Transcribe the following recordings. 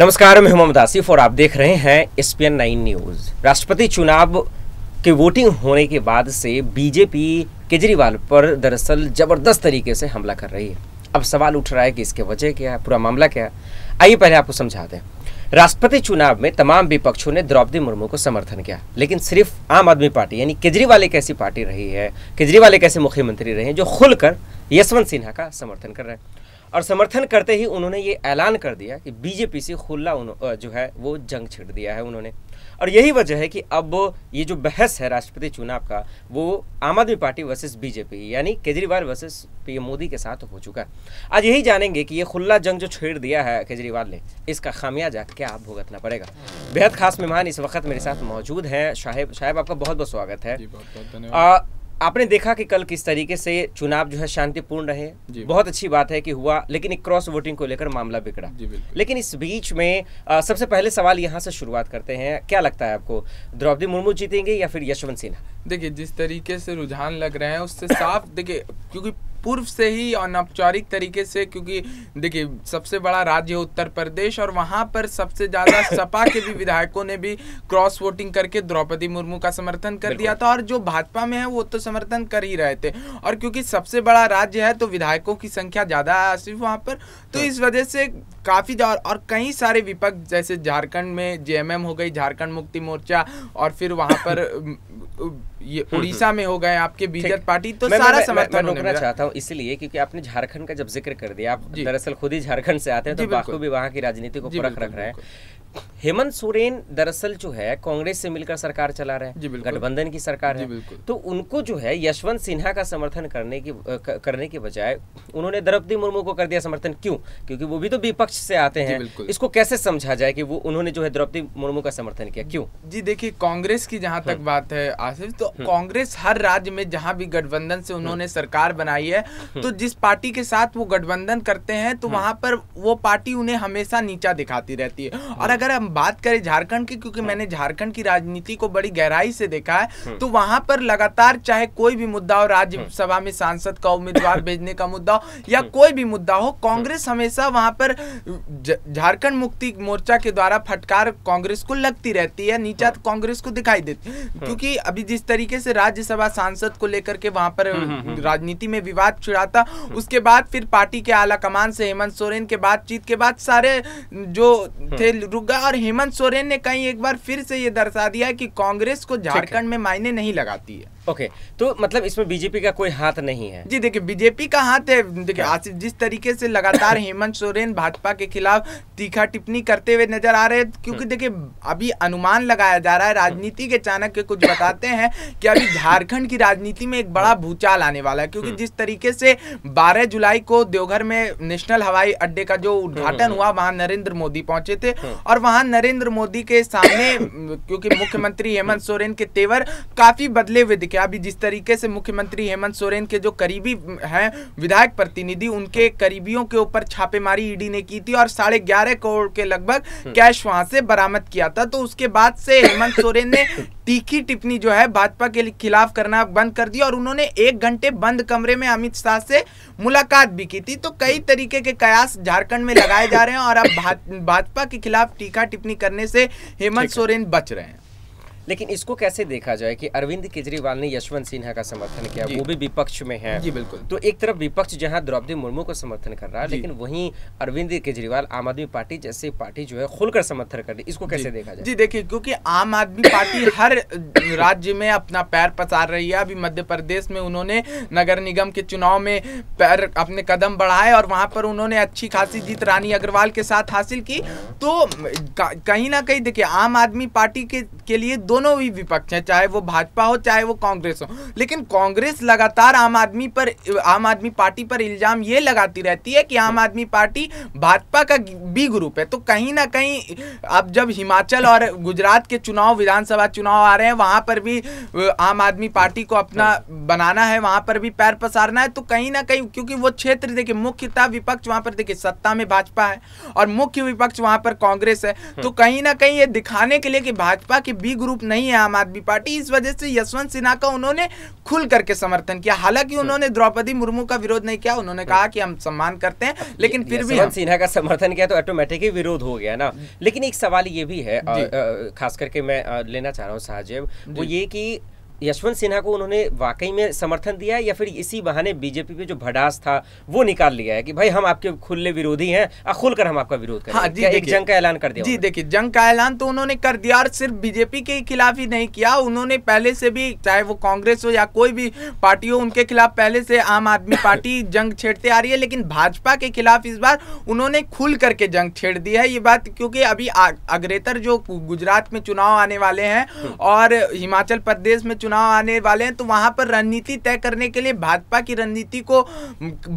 नमस्कार मैं मोहम्मद आसिफ और आप देख रहे हैं एन नाइन न्यूज राष्ट्रपति चुनाव के वोटिंग होने के बाद से बीजेपी केजरीवाल पर दरअसल जबरदस्त तरीके से हमला कर रही है अब सवाल उठ रहा है कि इसके वजह क्या है पूरा मामला क्या है आइए पहले आपको समझा दें राष्ट्रपति चुनाव में तमाम विपक्षों ने द्रौपदी मुर्मू को समर्थन किया लेकिन सिर्फ आम आदमी पार्टी यानी केजरीवाल एक ऐसी पार्टी रही है केजरीवाल एक ऐसे मुख्यमंत्री रहे हैं जो खुलकर यशवंत सिन्हा का समर्थन कर रहे हैं और समर्थन करते ही उन्होंने ये ऐलान कर दिया कि बीजेपी से खुला जो है वो जंग छिड़ दिया है उन्होंने और यही वजह है कि अब ये जो बहस है राष्ट्रपति चुनाव का वो आम आदमी पार्टी वर्सेस बीजेपी यानी केजरीवाल वर्सेस पीएम मोदी के साथ हो चुका है आज यही जानेंगे कि ये खुला जंग जो छेड़ दिया है केजरीवाल ने इसका खामियाजा क्या भुगतना पड़ेगा बेहद खास मेहमान इस वक्त मेरे साथ मौजूद हैं शाहेब शाहेब आपका बहुत बहुत स्वागत है आपने देखा कि कल किस तरीके से चुनाव जो है शांतिपूर्ण रहे बहुत अच्छी बात है कि हुआ लेकिन एक क्रॉस वोटिंग को लेकर मामला बिगड़ा लेकिन इस बीच में आ, सबसे पहले सवाल यहाँ से शुरुआत करते हैं क्या लगता है आपको द्रौपदी मुर्मू जीतेंगे या फिर यशवंत सिन्हा देखिए जिस तरीके से रुझान लग रहे हैं उससे साफ देखिए क्योंकि पूर्व से ही अनौपचारिक तरीके से क्योंकि देखिए सबसे बड़ा राज्य उत्तर प्रदेश और वहाँ पर सबसे ज़्यादा सपा के भी विधायकों ने भी क्रॉस वोटिंग करके द्रौपदी मुर्मू का समर्थन कर दिया था और जो भाजपा में है वो तो समर्थन कर ही रहे थे और क्योंकि सबसे बड़ा राज्य है तो विधायकों की संख्या ज़्यादा है सिर्फ वहाँ पर तो हाँ। इस वजह से काफ़ी और कई सारे विपक्ष जैसे झारखंड में जेएमएम हो गई झारखंड मुक्ति मोर्चा और फिर वहां पर ये हम्म, उड़ीसा हम्म। में हो गए आपके बीजेपी पार्टी तो मैं, सारा समर्थन मैं चाहता हूँ इसलिए क्योंकि आपने झारखंड का जब जिक्र कर दिया आप दरअसल खुद ही झारखंड से आते हैं तो बाखूबी भी वहाँ की राजनीति को परख रख रहे हैं हेमंत सोरेन दरअसल जो है कांग्रेस से मिलकर सरकार चला रहे हैं गठबंधन की सरकार है तो उनको जो है यशवंत सिन्हा का समर्थन करने की करने के बजाय उन्होंने द्रौपदी मुर्मू को कर दिया समर्थन क्यों क्योंकि वो भी तो विपक्ष से आते हैं इसको कैसे समझा जाए कि वो उन्होंने जो है द्रौपदी मुर्मू का समर्थन किया क्यों जी देखिए कांग्रेस की जहां तक हाँ। बात है आसिफ तो हाँ। कांग्रेस हर राज्य में जहां भी गठबंधन से उन्होंने हाँ। सरकार बनाई है तो जिस पार्टी के साथ वो गठबंधन करते हैं तो वहां पर वो पार्टी उन्हें हमेशा नीचा दिखाती रहती है और अगर अगर हम बात करें झारखंड की क्योंकि हाँ। मैंने झारखंड की राजनीति को बड़ी गहराई से देखा है हाँ। तो वहां पर लगातार चाहे कोई भी मुद्दा हो राज्यसभा हाँ। में सांसद का उम्मीदवार भेजने का मुद्दा हो या कोई भी मुद्दा हो कांग्रेस हमेशा वहां पर झारखंड मुक्ति मोर्चा के द्वारा फटकार कांग्रेस को लगती रहती है नीचा कांग्रेस को दिखाई देती क्योंकि अभी जिस तरीके से राज्यसभा सांसद को लेकर के वहां पर राजनीति में विवाद छिड़ा था उसके बाद फिर पार्टी के आला कमान से हेमंत सोरेन के बातचीत के बाद सारे जो थे रुक होगा और हेमंत सोरेन ने कहीं एक बार फिर से ये दर्शा दिया कि कांग्रेस को झारखंड में मायने नहीं लगाती है ओके okay, तो मतलब इसमें बीजेपी का कोई हाथ नहीं है जी देखिए बीजेपी का हाथ है देखिए आसिफ जिस तरीके से लगातार हेमंत सोरेन भाजपा के खिलाफ तीखा टिप्पणी करते हुए नजर आ रहे हैं क्योंकि हम्म। देखिए अभी अनुमान लगाया जा रहा है राजनीति के चाणक्य कुछ बताते हैं कि अभी झारखंड की राजनीति में एक बड़ा हम्म। भूचाल आने वाला है क्योंकि हम्म। जिस तरीके से बारह जुलाई को देवघर में नेशनल हवाई अड्डे का जो उद्घाटन हुआ वहां नरेंद्र मोदी पहुंचे थे और वहां नरेंद्र मोदी के सामने क्योंकि मुख्यमंत्री हेमंत सोरेन के तेवर काफी बदले हुए दिखे कि अभी जिस तरीके से मुख्यमंत्री हेमंत सोरेन के जो करीबी हैं विधायक प्रतिनिधि उनके करीबियों के ऊपर छापेमारी ईडी ने की थी और साढ़े ग्यारह करोड़ के लगभग हम्म। कैश वहां से बरामद किया था तो उसके बाद से हेमंत सोरेन ने तीखी टिप्पणी जो है भाजपा के खिलाफ करना बंद कर दिया और उन्होंने एक घंटे बंद कमरे में अमित शाह से मुलाकात भी की थी तो कई तरीके के कयास झारखंड में लगाए जा रहे हैं और अब भाजपा के खिलाफ टीका टिप्पणी करने से हेमंत सोरेन बच रहे हैं लेकिन इसको कैसे देखा जाए कि अरविंद केजरीवाल ने यशवंत सिन्हा का समर्थन किया वो भी विपक्ष में है जी बिल्कुल तो एक तरफ विपक्ष जहां द्रौपदी मुर्मू को समर्थन कर रहा है लेकिन वहीं अरविंद केजरीवाल आम आदमी पार्टी जैसी पार्टी जो है खुलकर समर्थन कर रही इसको कैसे देखा जाए जी देखिए क्योंकि आम आदमी पार्टी हर राज्य में अपना पैर पसार रही है अभी मध्य प्रदेश में उन्होंने नगर निगम के चुनाव में पैर अपने कदम बढ़ाए और वहां पर उन्होंने अच्छी खासी जीत रानी अग्रवाल के साथ हासिल की तो कहीं ना कहीं देखिए आम आदमी पार्टी के, के लिए दो दोनों ही विपक्ष हैं चाहे वो भाजपा हो चाहे वो कांग्रेस हो लेकिन कांग्रेस लगातार आम आदमी पर आम आदमी पार्टी पर इल्ज़ाम ये लगाती रहती है कि आम आदमी पार्टी भाजपा का बी ग्रुप है तो कहीं ना कहीं अब जब हिमाचल और गुजरात के चुनाव विधानसभा चुनाव आ रहे हैं वहाँ पर भी आम आदमी पार्टी को अपना बनाना है वहाँ पर भी पैर पसारना है तो कहीं ना कहीं क्योंकि वो क्षेत्र देखिए मुख्यतः विपक्ष वहाँ पर देखिए सत्ता में भाजपा है और मुख्य विपक्ष वहाँ पर कांग्रेस है तो हम्म। कहीं ना कहीं ये दिखाने के लिए कि भाजपा के बी ग्रुप नहीं है आम आदमी पार्टी इस वजह से यशवंत सिन्हा का उन्होंने खुल करके समर्थन किया हालांकि उन्होंने द्रौपदी मुर्मू का विरोध नहीं किया उन्होंने कहा कि हम सम्मान करते हैं लेकिन फिर भी सिन्हा का समर्थन किया तो ऑटोमेटिकली विरोध हो गया ना लेकिन एक सवाल ये भी है खास करके मैं लेना चाह रहा हूँ साहजेब वो ये की यशवंत सिन्हा को उन्होंने वाकई में समर्थन दिया है या फिर इसी बहाने बीजेपी पे जो भड़ास था वो निकाल लिया है कि भाई हम आपके खुले विरोधी हैं और खुलकर हम आपका विरोध करें हाँ, जी एक जंग का ऐलान कर दिया जी देखिए जंग का ऐलान तो उन्होंने कर दिया और सिर्फ बीजेपी के खिलाफ ही नहीं किया उन्होंने पहले से भी चाहे वो कांग्रेस हो या कोई भी पार्टी हो उनके खिलाफ पहले से आम आदमी पार्टी जंग छेड़ते आ रही है लेकिन भाजपा के खिलाफ इस बार उन्होंने खुल करके जंग छेड़ दी है ये बात क्योंकि अभी अग्रेतर जो गुजरात में चुनाव आने वाले हैं हम्म। और हिमाचल प्रदेश में चुनाव चुनाव आने वाले हैं तो वहां पर रणनीति तय करने के लिए भाजपा की रणनीति को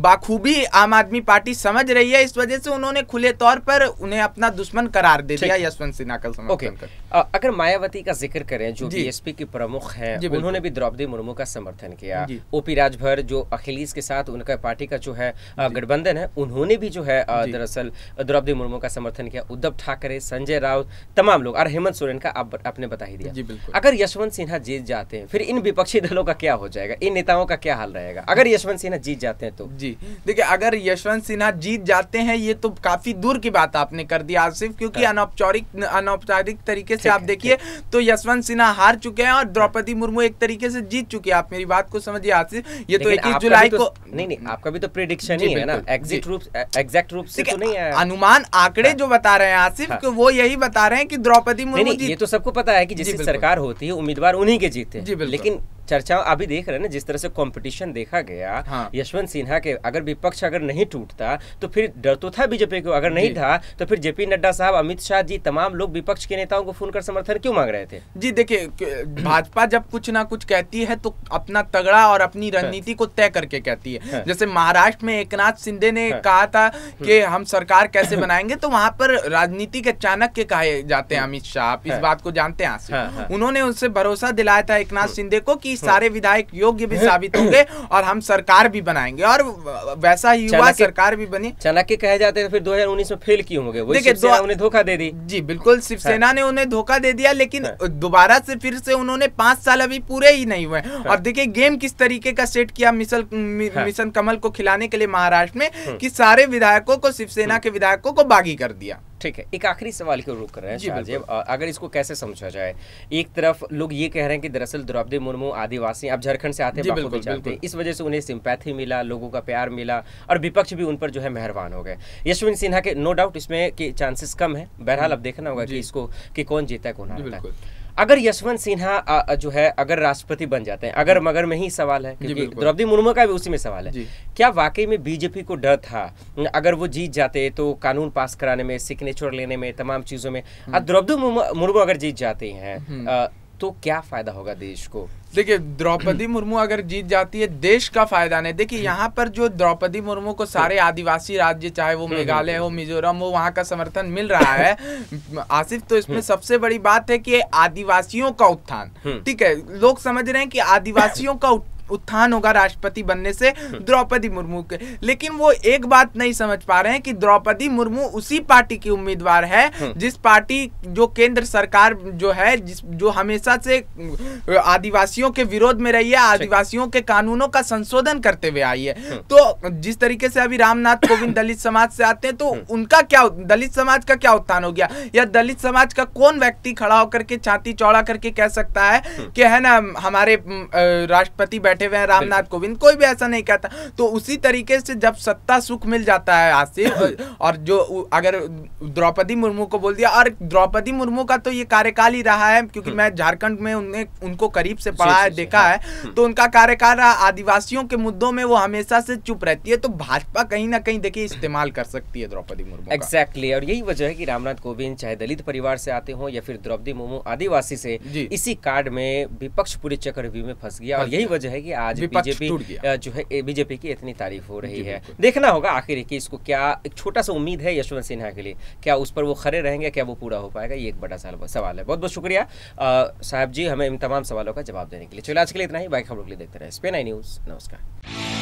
बाखूबी आम आदमी पार्टी समझ रही है इस वजह से उन्होंने खुले तौर पर उन्हें अपना दुश्मन करार दे दिया यशवंत सिन्हा कल अगर मायावती का जिक्र करें जो बीएसपी की प्रमुख है उन्होंने भी द्रौपदी मुर्मू का समर्थन किया ओपी राजभर जो अखिलेश के साथ उनका पार्टी का जो है गठबंधन है उन्होंने भी जो है दरअसल द्रौपदी मुर्मू का समर्थन किया उद्धव ठाकरे संजय राउत तमाम लोग और हेमंत सोरेन का आप, आपने बता ही दिया अगर यशवंत सिन्हा जीत जाते जाते हैं फिर इन विपक्षी दलों का क्या हो जाएगा इन नेताओं का क्या हाल रहेगा अगर यशवंत सिन्हा जीत जाते हैं तो जी देखिए अगर यशवंत सिन्हा जीत जाते हैं ये तो काफी दूर की बात आपने कर दी आसिफ क्योंकि हाँ। अनौपचारिक अनौपचारिक तरीके से आप देखिए तो यशवंत सिन्हा हार चुके हैं और द्रौपदी मुर्मू एक तरीके से जीत चुके हैं आप मेरी बात को समझिए आसिफ ये तो इक्कीस जुलाई तो को नहीं नहीं आपका भी तो प्रिडिक्शन ही है ना एग्जिट रूप एग्जैक्ट रूप से तो नहीं है अनुमान आंकड़े हाँ। जो बता रहे हैं आसिफ हाँ। वो यही बता रहे हैं कि द्रौपदी मुर्मू ये तो सबको पता है की जिसकी सरकार होती है उम्मीदवार उन्हीं के जीते जी बिल्कुल लेकिन चर्चा अभी देख रहे हैं ना जिस तरह से कंपटीशन देखा गया हाँ। यशवंत सिन्हा के अगर विपक्ष अगर नहीं टूटता तो फिर डर तो था बीजेपी को अगर नहीं था तो फिर जेपी नड्डा साहब अमित शाह जी तमाम लोग विपक्ष के नेताओं को फोन कर समर्थन क्यों मांग रहे थे जी देखिए भाजपा जब कुछ ना कुछ कहती है तो अपना तगड़ा और अपनी हाँ। रणनीति को तय करके कहती है हाँ। जैसे महाराष्ट्र में एक शिंदे ने हाँ। कहा था कि हम सरकार कैसे बनाएंगे तो वहां पर राजनीति के चाणक्य कहे जाते हैं अमित शाह आप इस बात को जानते हैं उन्होंने उनसे भरोसा दिलाया था एक शिंदे को कि सारे विधायक योग्य भी साबित होंगे और हम सरकार भी बनाएंगे और वैसा ही हुआ सरकार भी बनी चाणक्य कहे जाते थे फिर 2019 में फेल क्यों होंगे गए उन्हें धोखा दे दी जी बिल्कुल हाँ। शिवसेना ने उन्हें धोखा दे दिया लेकिन हाँ। दोबारा से फिर से उन्होंने पांच साल अभी पूरे ही नहीं हुए और हाँ। देखिए गेम किस तरीके का सेट किया मिसल मिशन कमल को खिलाने के लिए महाराष्ट्र में कि सारे विधायकों को शिवसेना के विधायकों को बागी कर दिया ठीक है एक आखिरी सवाल की रुक कर रहे हैं जी अगर इसको कैसे समझा जाए एक तरफ लोग ये कह रहे हैं कि दरअसल द्रौपदी मुर्मू आदिवासी अब झारखंड से आते बिल्कुल जानते इस वजह से उन्हें सिंपैथी मिला लोगों का प्यार मिला और विपक्ष भी उन पर जो है मेहरबान हो गए यशवंत सिन्हा के नो डाउट इसमें कि चांसेस कम है बहरहाल अब देखना होगा कि इसको कि कौन जीता है कौन हारता है अगर यशवंत सिन्हा जो है अगर राष्ट्रपति बन जाते हैं अगर मगर में ही सवाल है क्योंकि द्रौपदी मुर्मू का भी उसी में सवाल है क्या वाकई में बीजेपी को डर था अगर वो जीत जाते तो कानून पास कराने में सिग्नेचर लेने में तमाम चीज़ों में हम्म। द्रौपदी मुर्मू अगर जीत जाते हैं हम्म। तो क्या फायदा होगा देश को देखिए द्रौपदी मुर्मू अगर जीत जाती है देश का फायदा नहीं देखिए हम्म। यहाँ पर जो द्रौपदी मुर्मू को सारे हम्म। आदिवासी राज्य चाहे वो हम्म, मेघालय हो मिजोरम हो वहाँ का समर्थन मिल रहा है आसिफ तो इसमें सबसे बड़ी बात है कि आदिवासियों का उत्थान ठीक है लोग समझ रहे हैं कि आदिवासियों का उत्थान होगा राष्ट्रपति बनने से द्रौपदी मुर्मू के लेकिन वो एक बात नहीं समझ पा रहे हैं कि द्रौपदी मुर्मू उसी पार्टी की उम्मीदवार है हम्म। जिस पार्टी जो केंद्र सरकार जो है जिस जो हमेशा से आदिवासियों के विरोध में रही है आदिवासियों के कानूनों का संशोधन करते हुए आई है हम्म। तो जिस तरीके से अभी रामनाथ कोविंद दलित समाज से आते हैं तो हम्म। उनका क्या दलित समाज का क्या उत्थान हो गया या दलित समाज का कौन व्यक्ति खड़ा होकर के छाती चौड़ा करके कह सकता है कि है ना हमारे राष्ट्रपति बैठ बैठे हुए हैं रामनाथ कोविंद कोई भी ऐसा नहीं कहता तो उसी तरीके से जब सत्ता सुख मिल जाता है आसिफ और जो अगर द्रौपदी मुर्मू को बोल दिया और द्रौपदी मुर्मू का तो ये कार्यकाल ही रहा है क्योंकि हम्म। मैं झारखंड में उन्हें उनको करीब से पढ़ा है देखा हाँ। है हम्म। तो उनका कार्यकाल आदिवासियों के मुद्दों में वो हमेशा से चुप रहती है तो भाजपा कहीं ना कहीं देखिए इस्तेमाल कर सकती है द्रौपदी मुर्मू एग्जैक्टली और यही वजह है कि रामनाथ कोविंद चाहे दलित परिवार से आते हो या फिर द्रौपदी मुर्मू आदिवासी से इसी कार्ड में विपक्ष पूरे चक्रव्यूह में फंस गया और यही वजह है कि कि आज बीजेपी जो है बीजेपी की इतनी तारीफ हो रही है देखना होगा आखिर की इसको क्या एक छोटा सा उम्मीद है यशवंत सिन्हा के लिए क्या उस पर वो खड़े रहेंगे क्या वो पूरा हो पाएगा ये एक बड़ा सवाल है बहुत बहुत शुक्रिया साहब जी हमें इन तमाम सवालों का जवाब देने के लिए चलो आज के लिए इतना ही बाकी खबरों के लिए देखते रहे स्पेन आई न्यूज़ नमस्कार